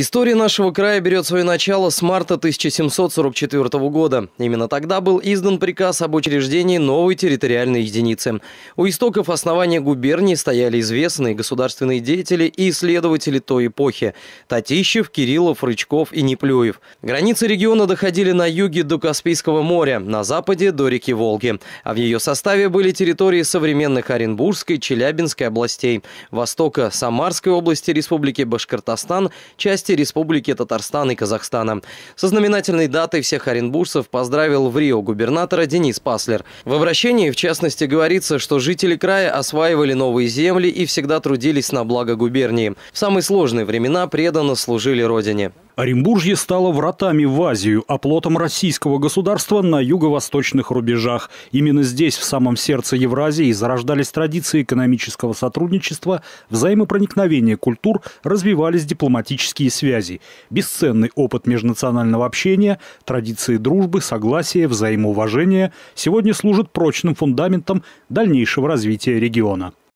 История нашего края берет свое начало с марта 1744 года. Именно тогда был издан приказ об учреждении новой территориальной единицы. У истоков основания губернии стояли известные государственные деятели и исследователи той эпохи – Татищев, Кириллов, Рычков и Неплюев. Границы региона доходили на юге до Каспийского моря, на западе – до реки Волги. А в ее составе были территории современных Оренбургской, Челябинской областей, Востока, Самарской области Республики Башкортостан, часть власти Республики Татарстан и Казахстана. Со знаменательной датой всех оренбуржцев поздравил в Рио губернатора Денис Паслер. В обращении, в частности, говорится, что жители края осваивали новые земли и всегда трудились на благо губернии. В самые сложные времена преданно служили родине. Оренбуржье стало вратами в Азию, оплотом а российского государства на юго-восточных рубежах. Именно здесь, в самом сердце Евразии, зарождались традиции экономического сотрудничества, взаимопроникновения культур, развивались дипломатические связи. Бесценный опыт межнационального общения, традиции дружбы, согласия, взаимоуважения сегодня служат прочным фундаментом дальнейшего развития региона.